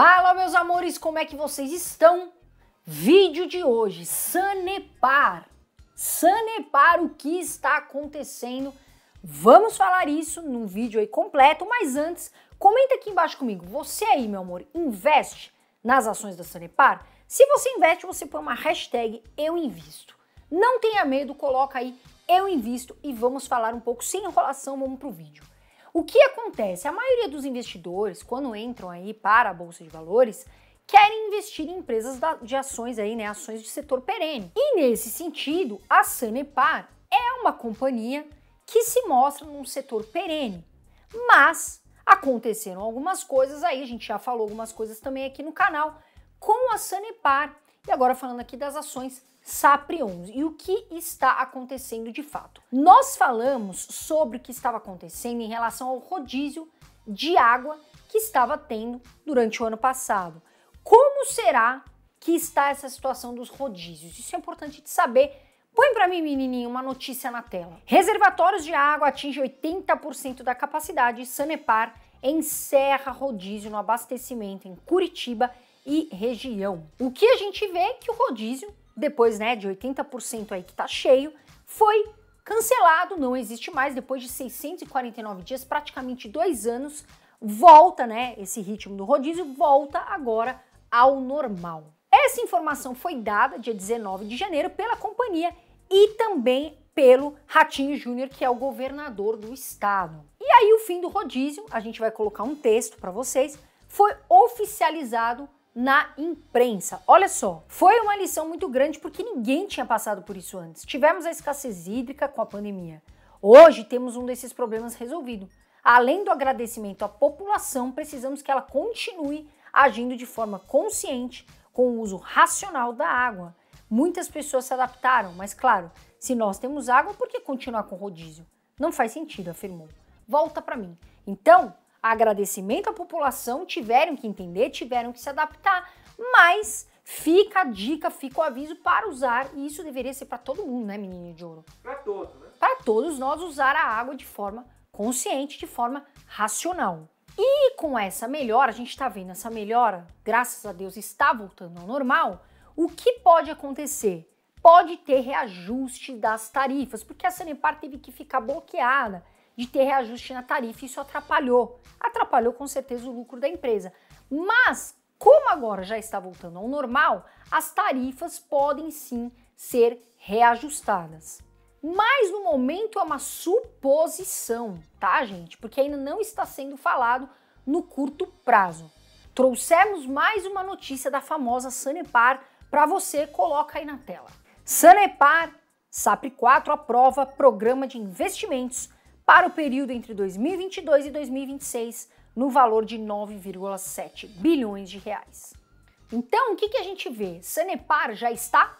Fala, meus amores, como é que vocês estão? Vídeo de hoje, Sanepar. Sanepar, o que está acontecendo? Vamos falar isso num vídeo aí completo, mas antes, comenta aqui embaixo comigo. Você aí, meu amor, investe nas ações da Sanepar? Se você investe, você põe uma hashtag eu invisto. Não tenha medo, coloca aí eu invisto e vamos falar um pouco sem enrolação, vamos pro vídeo. O que acontece? A maioria dos investidores, quando entram aí para a bolsa de valores, querem investir em empresas de ações aí, né, ações de setor perene. E nesse sentido, a Sanepar é uma companhia que se mostra num setor perene. Mas aconteceram algumas coisas aí, a gente já falou algumas coisas também aqui no canal com a Sanepar. E agora falando aqui das ações SAPRE 11. E o que está acontecendo de fato? Nós falamos sobre o que estava acontecendo em relação ao rodízio de água que estava tendo durante o ano passado. Como será que está essa situação dos rodízios? Isso é importante de saber. Põe para mim, menininho, uma notícia na tela. Reservatórios de água atinge 80% da capacidade. Sanepar encerra rodízio no abastecimento em Curitiba e região. O que a gente vê é que o rodízio depois né, de 80% aí que está cheio, foi cancelado, não existe mais, depois de 649 dias, praticamente dois anos, volta né, esse ritmo do rodízio, volta agora ao normal. Essa informação foi dada dia 19 de janeiro pela companhia e também pelo Ratinho Júnior, que é o governador do estado. E aí o fim do rodízio, a gente vai colocar um texto para vocês, foi oficializado na imprensa. Olha só, foi uma lição muito grande porque ninguém tinha passado por isso antes. Tivemos a escassez hídrica com a pandemia. Hoje temos um desses problemas resolvido. Além do agradecimento à população, precisamos que ela continue agindo de forma consciente com o uso racional da água. Muitas pessoas se adaptaram, mas claro, se nós temos água, por que continuar com rodízio? Não faz sentido, afirmou. Volta para mim. Então, agradecimento à população, tiveram que entender, tiveram que se adaptar, mas fica a dica, fica o aviso para usar, e isso deveria ser para todo mundo, né, menino de ouro? Para todos, né? Para todos nós usar a água de forma consciente, de forma racional. E com essa melhora, a gente está vendo essa melhora, graças a Deus está voltando ao normal. O que pode acontecer? Pode ter reajuste das tarifas, porque a Sanepar teve que ficar bloqueada de ter reajuste na tarifa, isso atrapalhou. Atrapalhou com certeza o lucro da empresa. Mas, como agora já está voltando ao normal, as tarifas podem sim ser reajustadas. Mas no momento é uma suposição, tá, gente? Porque ainda não está sendo falado no curto prazo. Trouxemos mais uma notícia da famosa Sanepar para você, coloca aí na tela. Sanepar, SAPRE 4 aprova programa de investimentos para o período entre 2022 e 2026 no valor de 9,7 bilhões de reais. Então, o que, que a gente vê? Sanepar já está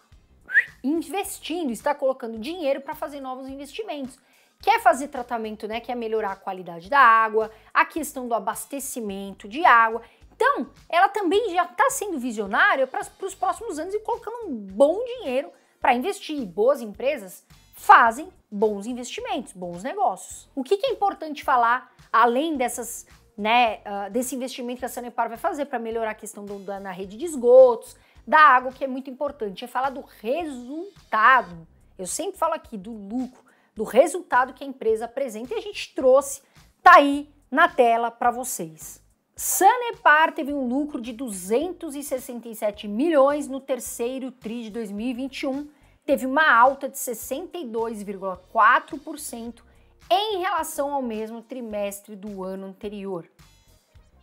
investindo, está colocando dinheiro para fazer novos investimentos. Quer fazer tratamento, né? Quer melhorar a qualidade da água, a questão do abastecimento de água. Então, ela também já está sendo visionária para os próximos anos e colocando um bom dinheiro para investir. Boas empresas fazem bons investimentos, bons negócios. O que, que é importante falar além dessas, né, uh, desse investimento que a Sanepar vai fazer para melhorar a questão do, da, na rede de esgotos, da água, que é muito importante, é falar do resultado. Eu sempre falo aqui do lucro, do resultado que a empresa apresenta e a gente trouxe, tá aí na tela para vocês. Sanepar teve um lucro de 267 milhões no terceiro TRI de 2021, teve uma alta de 62,4% em relação ao mesmo trimestre do ano anterior.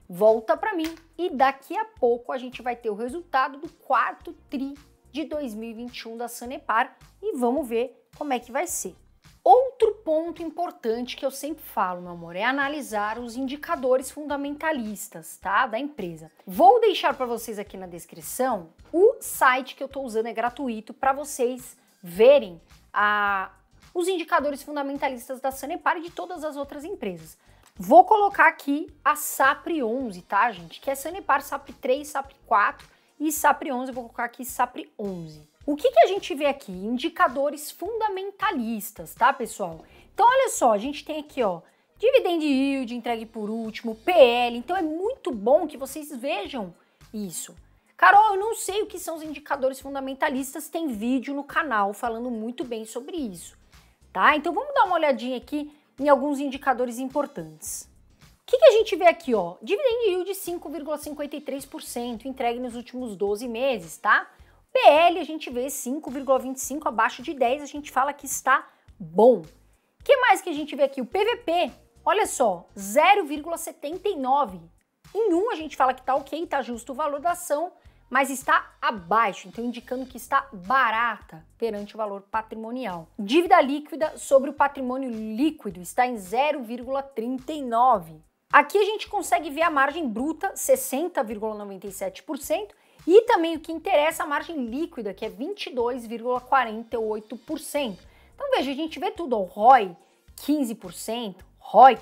Volta para mim e daqui a pouco a gente vai ter o resultado do quarto tri de 2021 da Sanepar e vamos ver como é que vai ser. Outro ponto importante que eu sempre falo, meu amor, é analisar os indicadores fundamentalistas, tá, da empresa. Vou deixar para vocês aqui na descrição o o site que eu estou usando é gratuito para vocês verem a, os indicadores fundamentalistas da Sanepar e de todas as outras empresas. Vou colocar aqui a SAPRE 11, tá, gente? Que é Sanepar, SAPRE 3, SAPRE 4 e SAPRE 11. vou colocar aqui SAPRE 11. O que, que a gente vê aqui? Indicadores fundamentalistas, tá, pessoal? Então, olha só, a gente tem aqui, ó, dividend yield entregue por último, PL. Então, é muito bom que vocês vejam isso. Carol, eu não sei o que são os indicadores fundamentalistas, tem vídeo no canal falando muito bem sobre isso, tá? Então vamos dar uma olhadinha aqui em alguns indicadores importantes. O que, que, a gente vê aqui, ó? Dividend yield de 5,53% entregue nos últimos 12 meses, tá? PL a gente vê 5,25 abaixo de 10, a gente fala que está bom. O que mais que a gente vê aqui? O PVP, olha só, 0,79. Em 1 um a gente fala que tá ok, tá justo o valor da ação mas está abaixo, então indicando que está barata perante o valor patrimonial. Dívida líquida sobre o patrimônio líquido está em 0,39. Aqui a gente consegue ver a margem bruta, 60,97%, e também o que interessa, a margem líquida, que é 22,48%. Então veja, a gente vê tudo, o ROI 15%, ROIC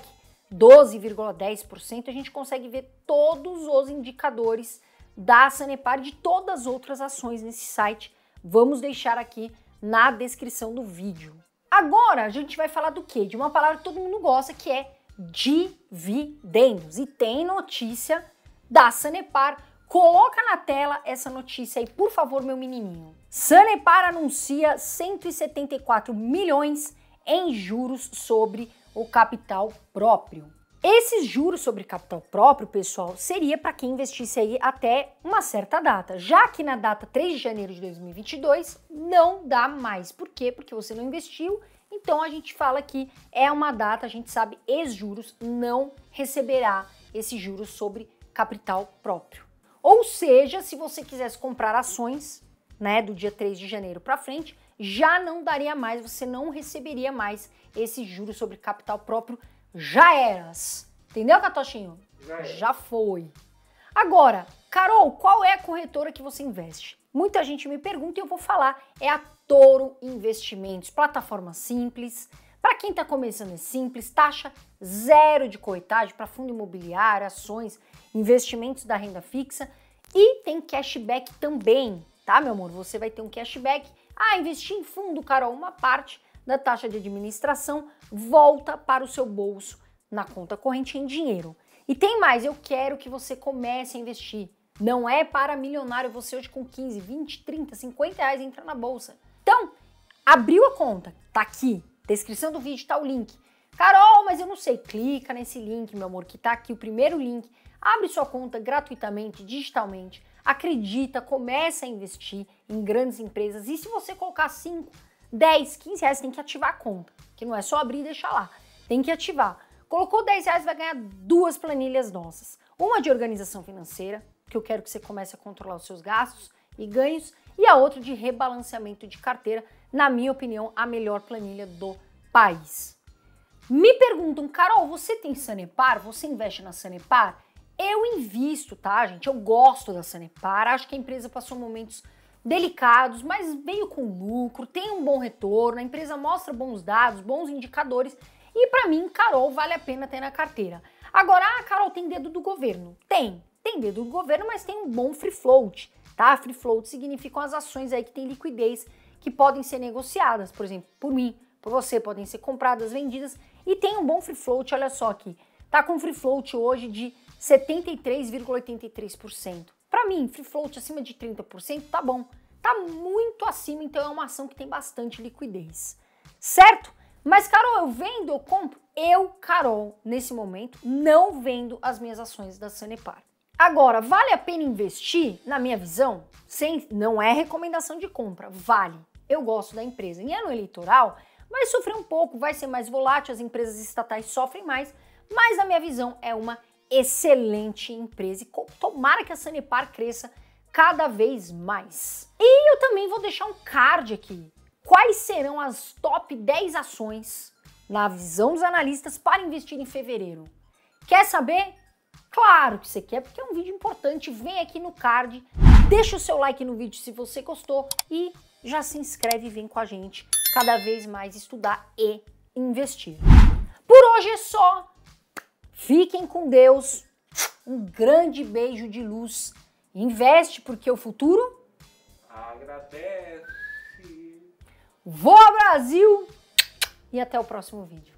12,10%, a gente consegue ver todos os indicadores da Sanepar e de todas as outras ações nesse site. Vamos deixar aqui na descrição do vídeo. Agora a gente vai falar do quê? De uma palavra que todo mundo gosta, que é dividendos. E tem notícia da Sanepar. Coloca na tela essa notícia aí, por favor, meu menininho. Sanepar anuncia 174 milhões em juros sobre o capital próprio. Esses juros sobre capital próprio, pessoal, seria para quem investisse aí até uma certa data, já que na data 3 de janeiro de 2022 não dá mais. Por quê? Porque você não investiu, então a gente fala que é uma data, a gente sabe, ex-juros não receberá esse juros sobre capital próprio. Ou seja, se você quisesse comprar ações, né, do dia 3 de janeiro para frente, já não daria mais, você não receberia mais esse juros sobre capital próprio já eras. Entendeu, Catochinho? Já, é. já foi. Agora, Carol, qual é a corretora que você investe? Muita gente me pergunta e eu vou falar. É a Toro Investimentos, plataforma simples. Para quem está começando é simples, taxa zero de corretagem para fundo imobiliário, ações, investimentos da renda fixa e tem cashback também, tá, meu amor? Você vai ter um cashback. Ah, investir em fundo, Carol, uma parte da taxa de administração volta para o seu bolso na conta corrente em dinheiro. E tem mais, eu quero que você comece a investir. Não é para milionário você hoje com 15, 20, 30, 50 reais entra na bolsa. Então, abriu a conta, tá aqui, descrição do vídeo tá o link. Carol, mas eu não sei, clica nesse link, meu amor, que tá aqui o primeiro link. Abre sua conta gratuitamente, digitalmente. Acredita, começa a investir em grandes empresas. E se você colocar 5, 10, 15 reais, tem que ativar a conta, que não é só abrir e deixar lá, tem que ativar. Colocou 10 reais, vai ganhar duas planilhas nossas. Uma de organização financeira, que eu quero que você comece a controlar os seus gastos e ganhos, e a outra de rebalanceamento de carteira, na minha opinião, a melhor planilha do país. Me perguntam, Carol, você tem Sanepar? Você investe na Sanepar? Eu invisto, tá, gente? Eu gosto da Sanepar, acho que a empresa passou momentos delicados, mas veio com lucro, tem um bom retorno, a empresa mostra bons dados, bons indicadores e para mim, Carol vale a pena ter na carteira. Agora, a Carol tem dedo do governo? Tem, tem dedo do governo, mas tem um bom free float, tá? Free float significam as ações aí que tem liquidez que podem ser negociadas, por exemplo, por mim, por você, podem ser compradas, vendidas e tem um bom free float, olha só aqui. Tá com free float hoje de 73,83%. Para mim, free float acima de 30% tá bom. Tá muito acima, então é uma ação que tem bastante liquidez. Certo? Mas Carol, eu vendo, eu compro? Eu, Carol, nesse momento não vendo as minhas ações da Sanepar. Agora, vale a pena investir? Na minha visão, sem, não é recomendação de compra, vale. Eu gosto da empresa. Em ano eleitoral, vai sofrer um pouco, vai ser mais volátil, as empresas estatais sofrem mais, mas na minha visão é uma excelente empresa e tomara que a Sanepar cresça cada vez mais. E eu também vou deixar um card aqui. Quais serão as top 10 ações, na visão dos analistas, para investir em fevereiro? Quer saber? Claro que você quer, porque é um vídeo importante. Vem aqui no card, deixa o seu like no vídeo se você gostou e já se inscreve e vem com a gente cada vez mais estudar e investir. Por hoje é só. Fiquem com Deus. Um grande beijo de luz. Investe porque o futuro agradece. ao Brasil e até o próximo vídeo.